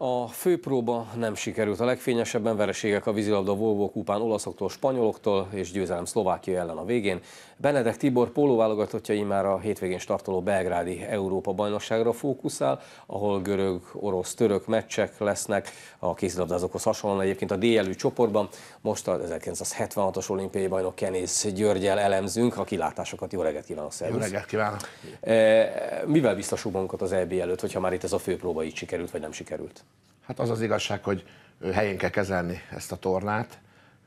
A főpróba nem sikerült. A legfényesebben vereségek a vízilabda Volvo kupán olaszoktól, spanyoloktól és győzelem Szlovákia ellen a végén. Benedek Tibor pólóválogatottja már a hétvégén startoló belgrádi Európa bajnokságra fókuszál, ahol görög, orosz, török meccsek lesznek. A kézilabdázókhoz hasonlóan egyébként a DLÜ csoportban most a 1976-os olimpiai bajnok Kenész Györgyel elemzünk a kilátásokat. Jó reggelt kívánok, szervusz! Jó reggelt kívánok! Eh, mivel biztosul magunkat az EB előtt, hogyha már itt ez a főpróba így sikerült, vagy nem sikerült? Hát az az igazság, hogy helyén kell kezelni ezt a tornát,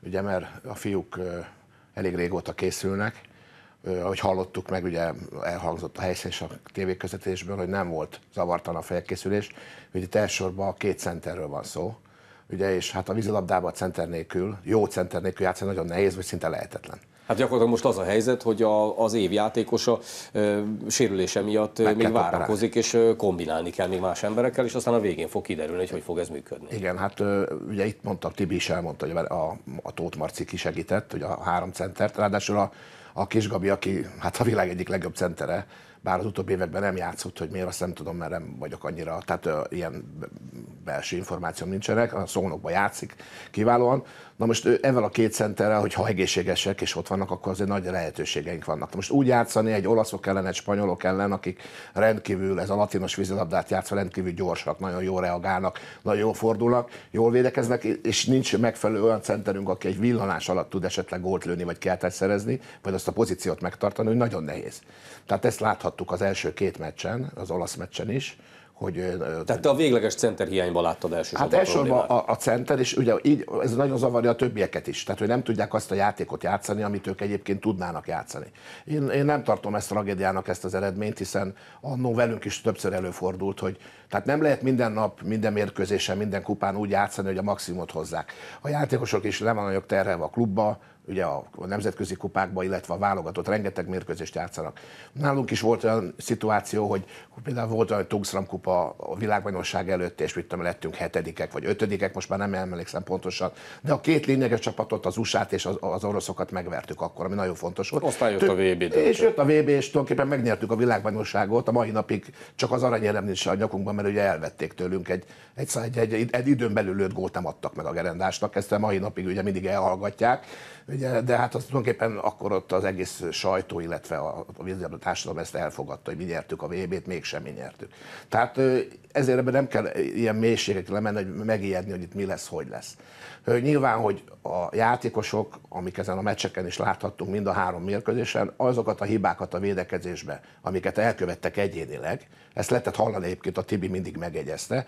ugye mert a fiúk elég régóta készülnek, ahogy hallottuk meg, ugye elhangzott a helyszín és a tévéközvetésből, hogy nem volt zavartan a felkészülés, ugye itt elsősorban a két centerről van szó, ugye, és hát a vízilabdában a center nélkül, jó center nélkül játszani nagyon nehéz, vagy szinte lehetetlen. Hát gyakorlatilag most az a helyzet, hogy a, az év játékosa e, sérülése miatt Meg még várakozik, és kombinálni kell még más emberekkel, és aztán a végén fog kiderülni, hogy hogy fog ez működni. Igen, hát ugye itt mondta, Tibi is elmondta, hogy a, a, a Tóth Marci kisegített, hogy a három centert, ráadásul a, a kis Gabi, aki hát a világ egyik legjobb centere, bár az utóbbi években nem játszott, hogy miért azt nem tudom, mert nem vagyok annyira, tehát ö, ilyen belső információm nincsenek, a szónokba játszik kiválóan. Na most ő ezzel a két centerrel, ha egészségesek és ott vannak, akkor azért nagy lehetőségeink vannak. Na most úgy játszani egy olaszok ellen, egy spanyolok ellen, akik rendkívül, ez a latinos vízilabdát játszva rendkívül gyorsak, nagyon jól reagálnak, nagyon jól fordulnak, jól védekeznek, és nincs megfelelő olyan centerünk, aki egy villanás alatt tud esetleg gólt lőni, vagy keltet szerezni, vagy azt a pozíciót megtartani, hogy nagyon nehéz. Tehát ezt láthattuk az első két meccsen, az olasz meccsen is, hogy... Tehát te a végleges center hiányba láttad elsősorban Hát elsősorban a, a center, és ugye így ez nagyon zavarja a többieket is, tehát hogy nem tudják azt a játékot játszani, amit ők egyébként tudnának játszani. Én, én nem tartom ezt a tragédiának ezt az eredményt, hiszen annó velünk is többször előfordult, hogy tehát nem lehet minden nap, minden mérkőzésen, minden kupán úgy játszani, hogy a maximumot hozzák. A játékosok is le vannak terhelve a klubba, ugye a, nemzetközi kupákban, illetve a válogatott rengeteg mérkőzést játszanak. Nálunk is volt olyan szituáció, hogy például volt olyan Tungsram kupa a világbajnokság előtt, és mit tudom, lettünk hetedikek vagy ötödikek, most már nem emlékszem pontosan, de a két lényeges csapatot, az USA-t és az, az oroszokat megvertük akkor, ami nagyon fontos volt. Aztán jött a VB. És jött a VB, és tulajdonképpen megnyertük a világbajnokságot, a mai napig csak az aranyérem nincs a nyakunkban, mert ugye elvették tőlünk egy, egy, egy, egy, egy időn belül lőtt gólt nem adtak meg a gerendásnak, ezt a mai napig ugye mindig elhallgatják Ugye, de hát azt tulajdonképpen akkor ott az egész sajtó, illetve a, a társadalom ezt elfogadta, hogy mi nyertük a VB-t, mégsem mi nyertük. Tehát ezért ebben nem kell ilyen mélységek lemenni, hogy megijedni, hogy itt mi lesz, hogy lesz. Nyilván, hogy a játékosok, amik ezen a meccseken is láthattunk mind a három mérkőzésen, azokat a hibákat a védekezésbe, amiket elkövettek egyénileg, ezt lehetett hallani egyébként a Tibi mindig megegyezte.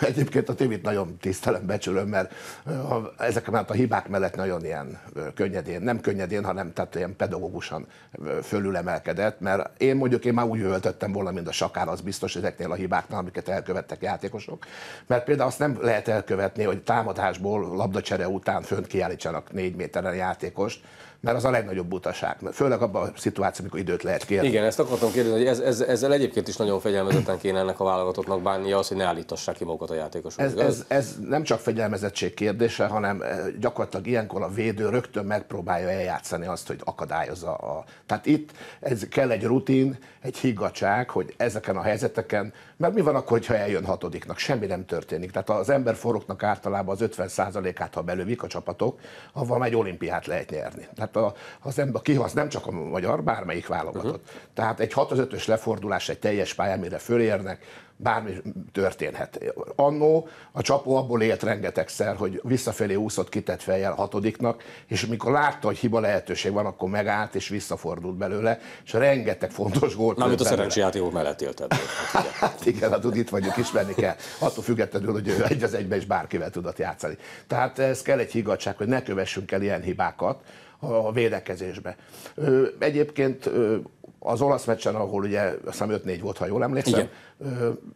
Egyébként a Tibit nagyon tisztelem, becsülöm, mert ezek mellett a hibák mellett nagyon ilyen könnyedén, nem könnyedén, hanem tehát ilyen pedagógusan fölülemelkedett, mert én mondjuk én már úgy öltöttem volna, mint a sakár, az biztos ezeknél a hibáknál, amiket elkövettek játékosok, mert például azt nem lehet elkövetni, hogy támadásból labdacsere után fönt kiállítsanak négy méteren játékost, mert az a legnagyobb butaság. Főleg abban a szituációban, amikor időt lehet kérni. Igen, ezt akartam kérdezni, hogy ez, ez, ezzel egyébként is nagyon fegyelmezetten kéne ennek a válogatottnak bánnia az, hogy ne állítassák ki magukat a játékosok. Ez, ez, ez, nem csak fegyelmezettség kérdése, hanem eh, gyakorlatilag ilyenkor a védő rögtön megpróbálja eljátszani azt, hogy akadályozza a... Tehát itt ez kell egy rutin, egy higgadság, hogy ezeken a helyzeteken, mert mi van akkor, ha eljön hatodiknak? Semmi nem történik. Tehát az emberforoknak általában az 50%-át, ha belővik a csapatok, avval egy olimpiát lehet nyerni. Tehát mert a, az ember kihasz nem csak a magyar, bármelyik válogatott. Uh-huh. Tehát egy 6-5-ös lefordulás egy teljes pályán, mire fölérnek, bármi történhet. Annó a csapó abból élt rengetegszer, hogy visszafelé úszott kitett fejjel hatodiknak, és amikor látta, hogy hiba lehetőség van, akkor megállt és visszafordult belőle, és rengeteg fontos gólt. Na, mint a szerencsejátékok mellett élted. Hát, hát igen, hát, hát itt vagyunk, ismerni kell. Attól függetlenül, hogy ő egy az egybe is bárkivel tudott játszani. Tehát ez kell egy higgadság, hogy ne kövessünk el ilyen hibákat, a védekezésbe. Egyébként az olasz meccsen, ahol ugye azt 5-4 volt, ha jól emlékszem, Igen.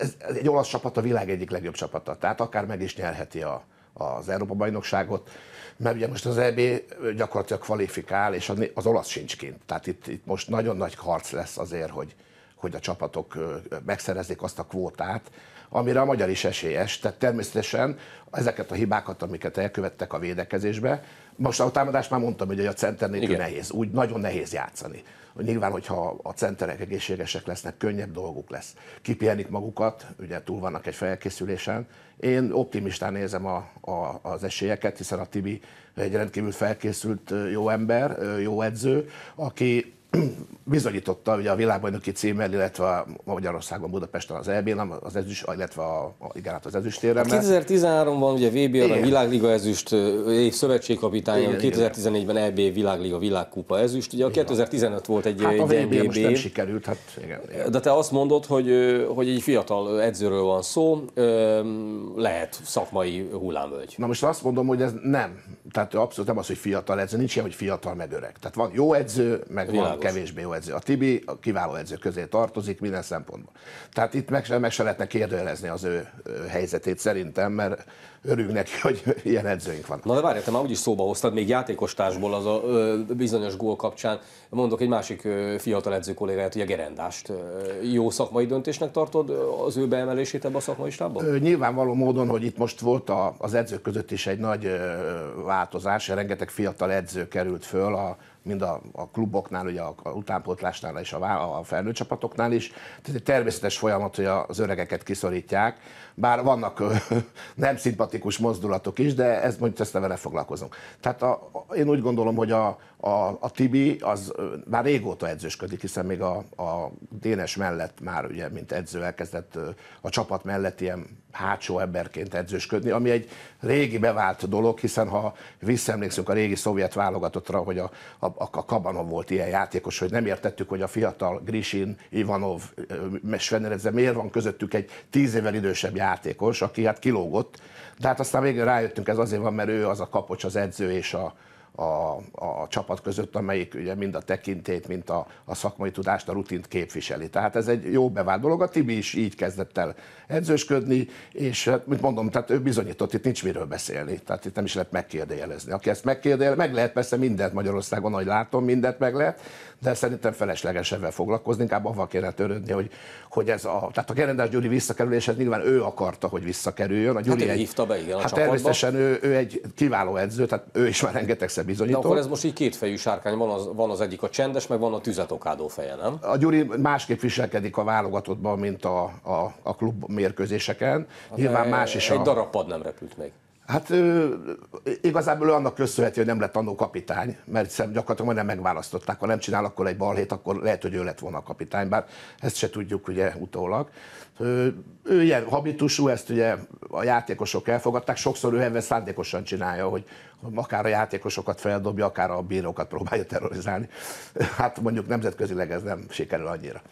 Ez, ez egy olasz csapat a világ egyik legjobb csapata, tehát akár meg is nyerheti a, az Európa-bajnokságot, mert ugye most az EB gyakorlatilag kvalifikál, és az olasz sincs kint. Tehát itt, itt most nagyon nagy harc lesz azért, hogy, hogy a csapatok megszerezzék azt a kvótát, amire a magyar is esélyes. Tehát természetesen ezeket a hibákat, amiket elkövettek a védekezésbe, most a támadást már mondtam, hogy a center nélkül nehéz, úgy nagyon nehéz játszani. Nyilván, hogyha a centerek egészségesek lesznek, könnyebb dolguk lesz. Kipihenik magukat, ugye túl vannak egy felkészülésen. Én optimistán nézem a, a, az esélyeket, hiszen a Tibi egy rendkívül felkészült jó ember, jó edző, aki bizonyította hogy a világbajnoki címmel, illetve a Magyarországon Budapesten az EB, nem az ezüst, illetve a, a igen, hát az ezüstéremmel. Hát 2013-ban ugye VB a világliga ezüst és szövetségkapitány, 2014-ben EB világliga világkupa ezüst, ugye a 2015 volt egy, hát a VB, e most nem sikerült, hát igen, igen. De te azt mondod, hogy, hogy egy fiatal edzőről van szó, lehet szakmai hullámvölgy. Na most azt mondom, hogy ez nem. Tehát abszolút nem az, hogy fiatal edző, nincs ilyen, hogy fiatal meg öreg. Tehát van jó edző, meg van kevésbé jó edző. A Tibi a kiváló edző közé tartozik minden szempontból. Tehát itt meg, meg se lehetne kérdőjelezni az ő helyzetét szerintem, mert örülünk neki, hogy ilyen edzőink van. Na de várj, te már úgyis szóba hoztad, még játékostársból az a ö, bizonyos gól kapcsán. Mondok egy másik ö, fiatal edző kollégáját, ugye Gerendást. jó szakmai döntésnek tartod az ő beemelését ebbe a szakmai stábba? Nyilvánvaló módon, hogy itt most volt a, az edzők között is egy nagy változás, rengeteg fiatal edző került föl a mind a, a kluboknál, ugye a, a utánpótlásnál és a, a felnőtt csapatoknál is. Tehát egy természetes folyamat, hogy az öregeket kiszorítják, bár vannak nem szimpatikus mozdulatok is, de ez mondjuk ezt vele foglalkozunk. Tehát a, a, én úgy gondolom, hogy a, a, a Tibi az már régóta edzősködik, hiszen még a, a Dénes mellett már ugye, mint edző elkezdett a csapat mellett ilyen hátsó emberként edzősködni, ami egy régi bevált dolog, hiszen ha visszaemlékszünk a régi szovjet válogatottra, hogy a, a, a Kabanov volt ilyen játékos, hogy nem értettük, hogy a fiatal Grisin, Ivanov, Svenerezze miért van közöttük egy tíz évvel idősebb játékos, aki hát kilógott, de hát aztán végül rájöttünk, ez azért van, mert ő az a kapocs, az edző és a, a, a csapat között, amelyik ugye mind a tekintét, mint a, a szakmai tudást, a rutint képviseli. Tehát ez egy jó bevált dolog. A Tibi is így kezdett el edzősködni, és hát, mint mondom, tehát ő bizonyított, itt nincs miről beszélni. Tehát itt nem is lehet megkérdőjelezni. Aki ezt megkérdőjel, meg lehet persze mindent Magyarországon, ahogy látom, mindent meg lehet, de szerintem felesleges ebben foglalkozni, inkább avval kéne törődni, hogy, hogy ez a, tehát a Gerendás Gyuri visszakerülése nyilván ő akarta, hogy visszakerüljön. A Gyuri hát egy, hívta be, igen, a hát csapatba. természetesen ő, ő, egy kiváló edző, tehát ő is már rengeteg bizonyító. De akkor ez most így kétfejű sárkány, van az, van az egyik a csendes, meg van a tüzet feje, nem? A Gyuri másképp viselkedik a válogatottban, mint a, a, a klub mérkőzéseken. Hát Nyilván más is. Egy a... darab pad nem repült meg. Hát igazából ő annak köszönheti, hogy nem lett annó kapitány, mert hiszem gyakorlatilag nem megválasztották. Ha nem csinál akkor egy balhét, akkor lehet, hogy ő lett volna a kapitány, bár ezt se tudjuk ugye utólag. Ő, ő ilyen habitusú, ezt ugye a játékosok elfogadták, sokszor ő ebben szándékosan csinálja, hogy akár a játékosokat feldobja, akár a bírókat próbálja terrorizálni. Hát mondjuk nemzetközileg ez nem sikerül annyira.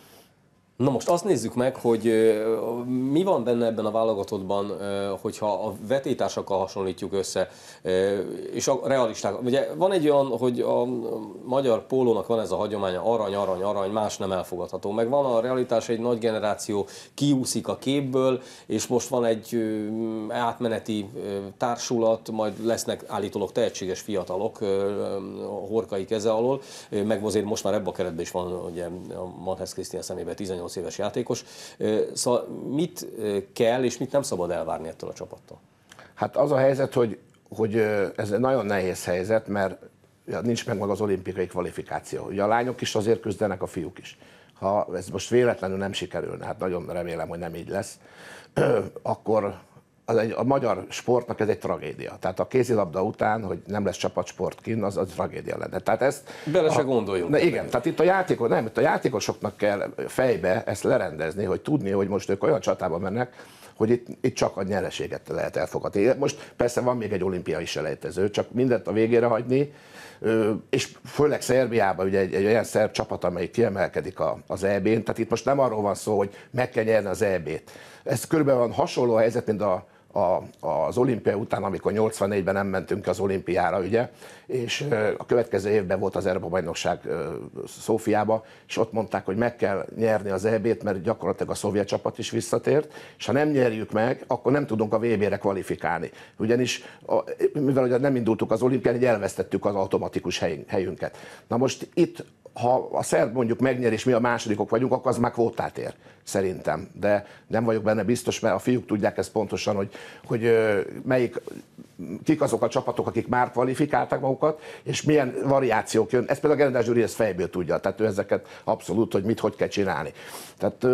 Na most azt nézzük meg, hogy mi van benne ebben a válogatottban, hogyha a vetétársakkal hasonlítjuk össze, és a realisták. Ugye van egy olyan, hogy a magyar pólónak van ez a hagyománya, arany, arany, arany, más nem elfogadható. Meg van a realitás, egy nagy generáció kiúszik a képből, és most van egy átmeneti társulat, majd lesznek állítólag tehetséges fiatalok horkai keze alól, meg azért most már ebbe a keretben is van ugye a Manhez Krisztián szemébe 18 28 éves játékos. Szóval mit kell és mit nem szabad elvárni ettől a csapattól? Hát az a helyzet, hogy, hogy ez egy nagyon nehéz helyzet, mert nincs meg maga az olimpiai kvalifikáció. Ugye a lányok is azért küzdenek, a fiúk is. Ha ez most véletlenül nem sikerülne, hát nagyon remélem, hogy nem így lesz, akkor az egy, a magyar sportnak ez egy tragédia. Tehát a kézilabda után, hogy nem lesz csapatsport kint, az, az tragédia lenne. Tehát ezt... Bele a, se gondoljunk. Ne, igen, tehát itt a, játékos, nem, itt a játékosoknak kell fejbe ezt lerendezni, hogy tudni, hogy most ők olyan csatába mennek, hogy itt, itt csak a nyereséget lehet elfogadni. Most persze van még egy olimpiai selejtező, csak mindent a végére hagyni, és főleg Szerbiában ugye egy, egy olyan szerb csapat, amely kiemelkedik a, az EB-n, tehát itt most nem arról van szó, hogy meg kell nyerni az EB-t. Ez körülbelül van hasonló a helyzet, mint a a, az olimpia után, amikor 84-ben nem mentünk az olimpiára, ugye, és a következő évben volt az Európa Bajnokság Szófiába, és ott mondták, hogy meg kell nyerni az EB-t, mert gyakorlatilag a szovjet csapat is visszatért, és ha nem nyerjük meg, akkor nem tudunk a VB-re kvalifikálni. Ugyanis, a, mivel ugye nem indultuk az olimpián, így elvesztettük az automatikus helyünket. Na most itt ha a szerb mondjuk megnyer, és mi a másodikok vagyunk, akkor az már kvótát ér, szerintem. De nem vagyok benne biztos, mert a fiúk tudják ezt pontosan, hogy, hogy melyik, kik azok a csapatok, akik már kvalifikálták magukat, és milyen variációk jön. Ezt például a Gerendás Gyuri ezt fejből tudja, tehát ő ezeket abszolút, hogy mit, hogy kell csinálni. Tehát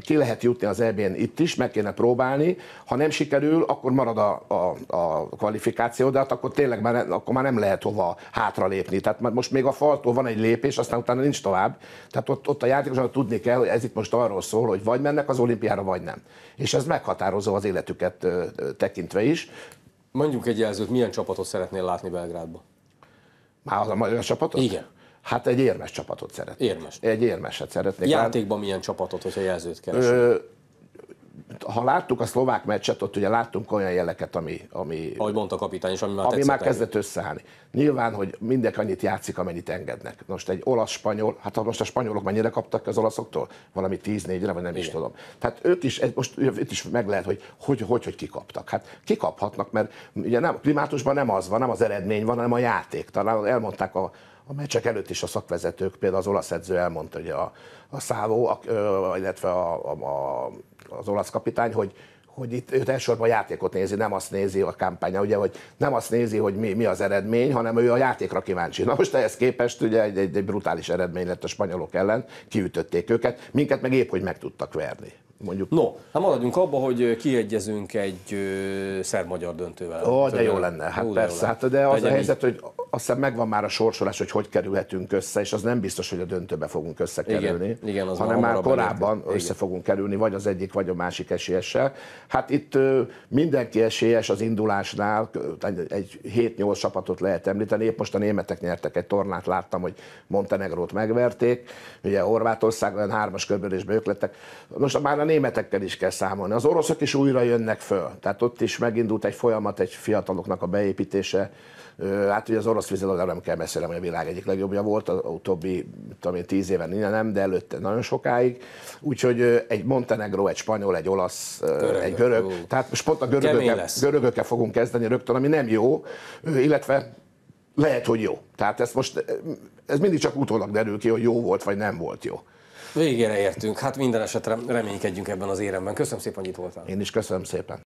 ki lehet jutni az eb itt is, meg kéne próbálni. Ha nem sikerül, akkor marad a, a, a kvalifikáció, de hát akkor tényleg már, akkor már nem lehet hova hátralépni. Tehát most még a faltól van egy lépés, aztán aztán utána nincs tovább. Tehát ott, ott a játékosnak tudni kell, hogy ez itt most arról szól, hogy vagy mennek az olimpiára, vagy nem. És ez meghatározó az életüket tekintve is. Mondjuk egy jelzőt, milyen csapatot szeretnél látni Belgrádban? Már az a magyar csapatot? Igen. Hát egy érmes csapatot szeretnék. Érmes. Egy érmeset szeretnék. Játékban milyen csapatot, hogyha jelzőt keresünk? ha láttuk a szlovák meccset, ott ugye láttunk olyan jeleket, ami... ami Ahogy mondta a kapitány és ami már, ami már kezdett összeállni. Nyilván, hogy mindek annyit játszik, amennyit engednek. Most egy olasz-spanyol, hát most a spanyolok mennyire kaptak az olaszoktól? Valami 10-4-re, vagy nem Igen. is tudom. Tehát ők is, most itt is meg lehet, hogy hogy, hogy, hogy kikaptak. Hát kikaphatnak, mert ugye nem, primátusban nem az van, nem az eredmény van, hanem a játék. Talán elmondták a a meccsek előtt is a szakvezetők, például az olasz edző elmondta, hogy a, a Szávó, a, illetve a, a, a, az olasz kapitány, hogy hogy itt őt elsősorban a játékot nézi, nem azt nézi a kampánya, ugye, hogy nem azt nézi, hogy mi, mi az eredmény, hanem ő a játékra kíváncsi. Na most ehhez képest ugye egy, egy, egy brutális eredmény lett a spanyolok ellen, kiütötték őket, minket meg épp, hogy meg tudtak verni mondjuk. No, hát maradjunk abba, hogy kiegyezünk egy ö, szerb-magyar döntővel. Ó, de jó lenne, hát Ó, persze. De hát, de az Legyen a helyzet, így. hogy azt hiszem megvan már a sorsolás, hogy hogy kerülhetünk össze, és az nem biztos, hogy a döntőbe fogunk összekerülni, igen, igen, az hanem már korábban előtt. össze fogunk kerülni, vagy az egyik, vagy a másik esélyessel. Hát itt mindenki esélyes az indulásnál, egy 7-8 csapatot lehet említeni. Épp most a németek nyertek egy tornát, láttam, hogy Montenegrót megverték, ugye Horvátország olyan hármas köbölésbe ők lettek. Most már németekkel is kell számolni. Az oroszok is újra jönnek föl. Tehát ott is megindult egy folyamat, egy fiataloknak a beépítése. Hát ugye az orosz vízilabdáról nem kell beszélnem, hogy a világ egyik legjobbja volt, az utóbbi tudom én, tíz éven innen nem, de előtte nagyon sokáig. Úgyhogy egy Montenegro, egy spanyol, egy olasz, görögök. egy görög. Ó. Tehát most pont a görögökkel, görögökkel fogunk kezdeni rögtön, ami nem jó, illetve lehet, hogy jó. Tehát ezt most, ez mindig csak utólag derül ki, hogy jó volt, vagy nem volt jó. Végére értünk, hát minden esetre reménykedjünk ebben az éremben. Köszönöm szépen, hogy itt voltál. Én is köszönöm szépen.